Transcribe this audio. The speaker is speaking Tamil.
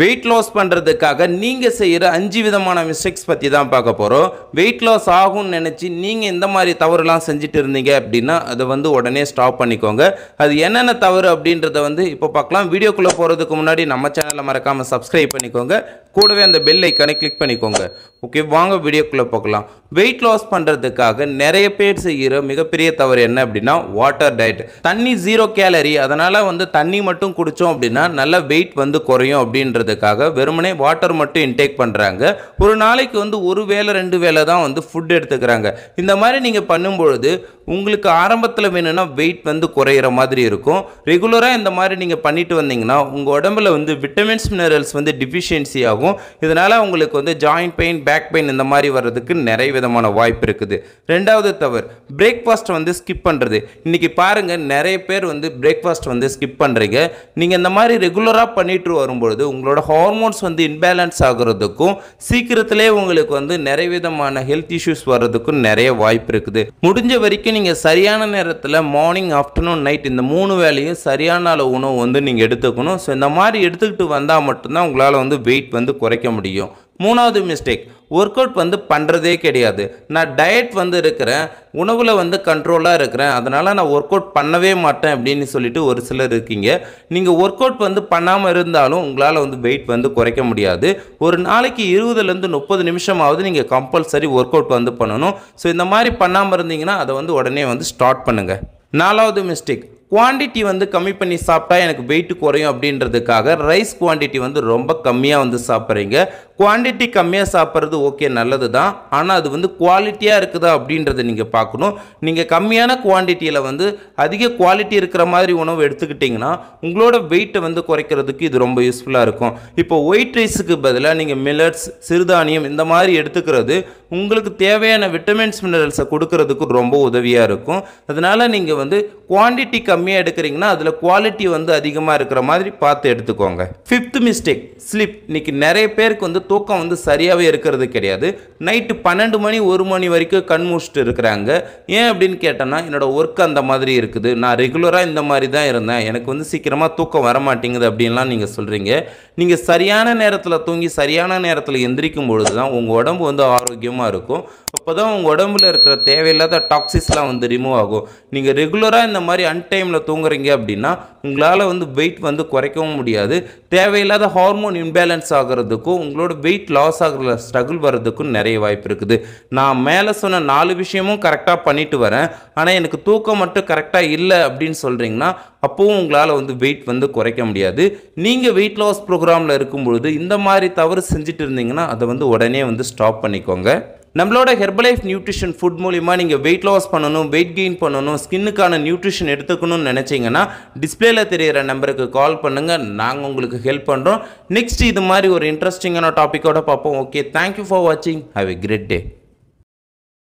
வெயிட் லாஸ் பண்ணுறதுக்காக நீங்கள் செய்கிற அஞ்சு விதமான மிஸ்டேக்ஸ் பற்றி தான் பார்க்க போகிறோம் வெயிட் லாஸ் ஆகும்னு நினச்சி நீங்கள் இந்த மாதிரி தவறுலாம் செஞ்சுட்டு இருந்தீங்க அப்படின்னா அதை வந்து உடனே ஸ்டாப் பண்ணிக்கோங்க அது என்னென்ன தவறு அப்படின்றத வந்து இப்போ பார்க்கலாம் வீடியோக்குள்ளே போகிறதுக்கு முன்னாடி நம்ம சேனலை மறக்காமல் சப்ஸ்கிரைப் பண்ணிக்கோங்க கூடவே அந்த பெல் ஐக்கானை கிளிக் பண்ணிக்கோங்க ஓகே வாங்க வீடியோக்குள்ளே பார்க்கலாம் வெயிட் லாஸ் பண்ணுறதுக்காக நிறைய பேர் செய்கிற மிகப்பெரிய தவறு என்ன அப்படின்னா வாட்டர் டயட் தண்ணி ஜீரோ கேலரி அதனால் வந்து தண்ணி மட்டும் குடித்தோம் அப்படின்னா நல்லா வெயிட் வந்து குறையும் அப்படின்றதுக்காக வெறுமனே வாட்டர் மட்டும் இன்டேக் பண்ணுறாங்க ஒரு நாளைக்கு வந்து ஒரு வேலை ரெண்டு வேலை தான் வந்து ஃபுட் எடுத்துக்கிறாங்க இந்த மாதிரி நீங்கள் பண்ணும்பொழுது உங்களுக்கு ஆரம்பத்தில் வேணும்னா வெயிட் வந்து குறையிற மாதிரி இருக்கும் ரெகுலராக இந்த மாதிரி நீங்கள் பண்ணிட்டு வந்தீங்கன்னா உங்கள் உடம்புல வந்து விட்டமின்ஸ் மினரல்ஸ் வந்து டிஃபிஷியன்சி ஆகும் இதனால் உங்களுக்கு வந்து ஜாயிண்ட் பெயின் பேக் பெயின் இந்த மாதிரி வர்றதுக்கு நிறைய விதமான வாய்ப்பு இருக்குது ரெண்டாவது தவறு பிரேக்ஃபாஸ்ட் வந்து ஸ்கிப் பண்ணுறது இன்றைக்கி பாருங்கள் நிறைய பேர் வந்து பிரேக்ஃபாஸ்ட் வந்து ஸ்கிப் பண்ணுறீங்க நீங்கள் இந்த மாதிரி ரெகுலராக பண்ணிட்டு வரும்பொழுது உங்களோட ஹார்மோன்ஸ் வந்து இன்பேலன்ஸ் ஆகுறதுக்கும் சீக்கிரத்திலே உங்களுக்கு வந்து நிறைய விதமான ஹெல்த் இஷ்யூஸ் வர்றதுக்கும் நிறைய வாய்ப்பு இருக்குது முடிஞ்ச வரைக்கும் நீங்கள் சரியான நேரத்தில் மார்னிங் ஆஃப்டர்நூன் நைட் இந்த மூணு வேலையும் சரியான அளவு உணவு வந்து நீங்கள் எடுத்துக்கணும் ஸோ இந்த மாதிரி எடுத்துக்கிட்டு வந்தால் மட்டும்தான் உங்களால் வந்து வெயிட் வந்து குறைக்க முடியும் மூணாவது மிஸ்டேக் ஒர்க் அவுட் வந்து பண்ணுறதே கிடையாது நான் டயட் வந்து இருக்கிறேன் உணவில் வந்து கண்ட்ரோலாக இருக்கிறேன் அதனால் நான் ஒர்க் அவுட் பண்ணவே மாட்டேன் அப்படின்னு சொல்லிட்டு ஒரு சிலர் இருக்கீங்க நீங்கள் ஒர்க் அவுட் வந்து பண்ணாமல் இருந்தாலும் உங்களால் வந்து வெயிட் வந்து குறைக்க முடியாது ஒரு நாளைக்கு இருபதுலேருந்து முப்பது நிமிஷமாவது நீங்கள் கம்பல்சரி ஒர்க் அவுட் வந்து பண்ணணும் ஸோ இந்த மாதிரி பண்ணாமல் இருந்தீங்கன்னா அதை வந்து உடனே வந்து ஸ்டார்ட் பண்ணுங்கள் நாலாவது மிஸ்டேக் குவான்டிட்டி வந்து கம்மி பண்ணி சாப்பிட்டா எனக்கு வெயிட் குறையும் அப்படின்றதுக்காக ரைஸ் குவான்டிட்டி வந்து ரொம்ப கம்மியாக வந்து சாப்பிட்றீங்க குவான்டிட்டி கம்மியாக சாப்பிட்றது ஓகே நல்லது தான் ஆனால் அது வந்து குவாலிட்டியாக இருக்குதா அப்படின்றத நீங்கள் பார்க்கணும் நீங்கள் கம்மியான குவான்டிட்டியில் வந்து அதிக குவாலிட்டி இருக்கிற மாதிரி உணவு எடுத்துக்கிட்டிங்கன்னா உங்களோட வெயிட்டை வந்து குறைக்கிறதுக்கு இது ரொம்ப யூஸ்ஃபுல்லாக இருக்கும் இப்போ ஒயிட் ரைஸுக்கு பதிலாக நீங்கள் மில்லட்ஸ் சிறுதானியம் இந்த மாதிரி எடுத்துக்கிறது உங்களுக்கு தேவையான விட்டமின்ஸ் மினரல்ஸை கொடுக்கறதுக்கு ரொம்ப உதவியாக இருக்கும் அதனால் நீங்கள் வந்து குவான்டிட்டி கம்மியாக எடுக்கிறீங்கன்னா அதில் குவாலிட்டி வந்து அதிகமாக இருக்கிற மாதிரி பார்த்து எடுத்துக்கோங்க ஃபிஃப்த் மிஸ்டேக் ஸ்லிப் இன்றைக்கி நிறைய பேருக்கு வந்து தூக்கம் வந்து சரியாகவே இருக்கிறது கிடையாது நைட்டு பன்னெண்டு மணி ஒரு மணி வரைக்கும் கண் முடிச்சுட்டு இருக்கிறாங்க ஏன் அப்படின்னு கேட்டோன்னா என்னோடய ஒர்க் அந்த மாதிரி இருக்குது நான் ரெகுலராக இந்த மாதிரி தான் இருந்தேன் எனக்கு வந்து சீக்கிரமாக தூக்கம் வரமாட்டேங்குது அப்படின்லாம் நீங்கள் சொல்கிறீங்க நீங்கள் சரியான நேரத்தில் தூங்கி சரியான நேரத்தில் எந்திரிக்கும் பொழுது தான் உங்கள் உடம்பு வந்து ஆரோக்கியம் அதிகமாக இருக்கும் அப்போ தான் உங்கள் உடம்புல இருக்கிற தேவையில்லாத டாக்ஸிஸ்லாம் வந்து ரிமூவ் ஆகும் நீங்கள் ரெகுலராக இந்த மாதிரி அன்டைமில் தூங்குறீங்க அப்படின்னா உங்களால் வந்து வெயிட் வந்து குறைக்கவும் முடியாது தேவையில்லாத ஹார்மோன் இம்பேலன்ஸ் ஆகிறதுக்கும் உங்களோட வெயிட் லாஸ் ஆகிற ஸ்ட்ரகிள் வர்றதுக்கும் நிறைய வாய்ப்பு இருக்குது நான் மேலே சொன்ன நாலு விஷயமும் கரெக்டாக பண்ணிட்டு வரேன் ஆனால் எனக்கு தூக்கம் மட்டும் கரெக்டாக இல்லை அப்படின்னு சொல்கிறீங்கன்னா அப்போவும் உங்களால் வந்து வெயிட் வந்து குறைக்க முடியாது நீங்கள் வெயிட் லாஸ் ப்ரோக்ராமில் இருக்கும் பொழுது இந்த மாதிரி தவறு செஞ்சுட்டு இருந்தீங்கன்னா அதை வந்து உடனே வந்து ஸ்டாப் பண்ணிக்கோங்க நம்மளோட ஹெர்பலைஃப் நியூட்ரிஷன் ஃபுட் மூலிமா நீங்கள் வெயிட் லாஸ் பண்ணணும் வெயிட் கெயின் பண்ணணும் ஸ்கின்னுக்கான நியூட்ரிஷன் எடுத்துக்கணும்னு நினச்சிங்கன்னா டிஸ்பிளேல தெரிகிற நம்பருக்கு கால் பண்ணுங்கள் நாங்கள் உங்களுக்கு ஹெல்ப் பண்ணுறோம் நெக்ஸ்ட் இது மாதிரி ஒரு இன்ட்ரெஸ்டிங்கான டாப்பிக்கோட பார்ப்போம் ஓகே தேங்க்யூ ஃபார் வாட்சிங் ஹாவ் எ கிரேட் டே